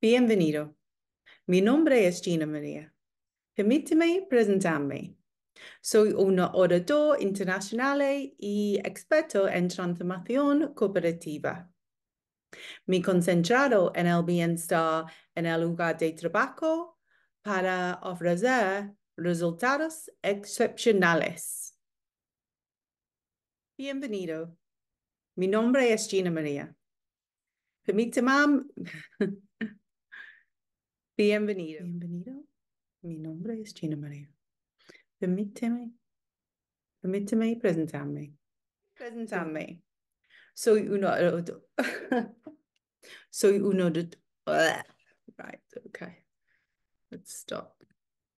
Bienvenido. Mi nombre es Gina María. Permítame presentarme. Soy una orador internacional y experto en transformación cooperativa. Me concentrado en el bienestar en el lugar de trabajo para ofrecer resultados excepcionales. Bienvenido. Mi nombre es Gina María. Permítame, Bienvenido. Bienvenido. Mi nombre es Gina María. Permíteme. Permíteme presentarme. Presentarme. Soy uno de los dos. Soy uno de... Right, okay. Let's stop.